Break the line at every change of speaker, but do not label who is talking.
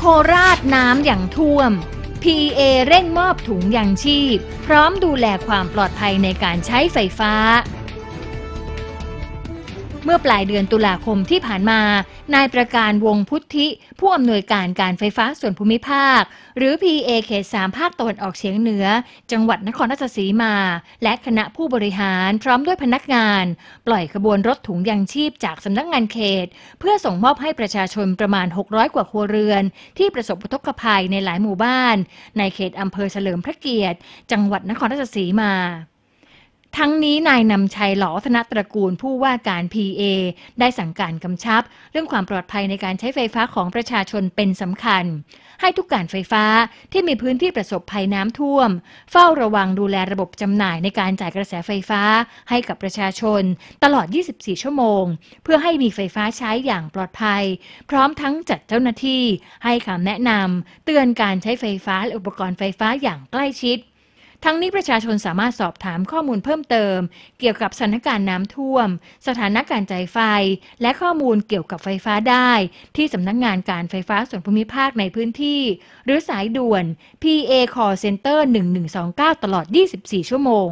โคราชน้ำอย่างท่วม PA เร่งมอบถุงยางชีพ พร้อมดูแลความปลอดภัยในการใช้ไฟฟ้าเมื่อปลายเดือนตุลาคมที่ผ่านมา นายประการวงพุทธิผู้อำนวยการการไฟฟ้าส่วนภูมิภาค หรือ PA เขต3ภาคตะวันออกเฉียงเหนือ จังหวัดนครราชสีมา และคณะผู้บริหารพร้อมด้วยพนักงาน ปล่อยขบวนรถถุงยางชีพจากสำนักงานเขต เพื่อส่งมอบให้ประชาชนประมาณ 600 กว่าครัวเรือน ที่ประสบอุทกภัยในหลายหมู่บ้าน ในเขตอำเภอเฉลิมพระเกียรติ จังหวัดนครราชสีมาทั้งนี้นายนำชัยหลอธนตระกูลผู้ว่าการ PA ได้สั่งการกำชับ เรื่องความปลอดภัยในการใช้ไฟฟ้าของประชาชนเป็นสำคัญ ให้ทุกการไฟฟ้าที่มีพื้นที่ประสบภัยน้ำท่วม เฝ้าระวังดูแลระบบจำหน่ายในการจ่ายกระแสไฟฟ้าให้กับประชาชน ตลอด 24 ชั่วโมง เพื่อให้มีไฟฟ้าใช้อย่างปลอดภัย พร้อมทั้งจัดเจ้าหน้าที่ ให้คำแนะนำเตือนการใช้ไฟฟ้าและอุปกรณ์ไฟฟ้าอย่างใกล้ชิดทั้งนี้ประชาชนสามารถสอบถามข้อมูลเพิ่มเติม เกี่ยวกับสถานการณ์น้ำท่วม สถานการณ์ใจไฟ และข้อมูลเกี่ยวกับไฟฟ้าได้ ที่สำนักงงานการไฟฟ้าส่วนภูมิภาคในพื้นที่ หรือสายด่วน PA Call Center 1129 ตลอด 24 ชั่วโมง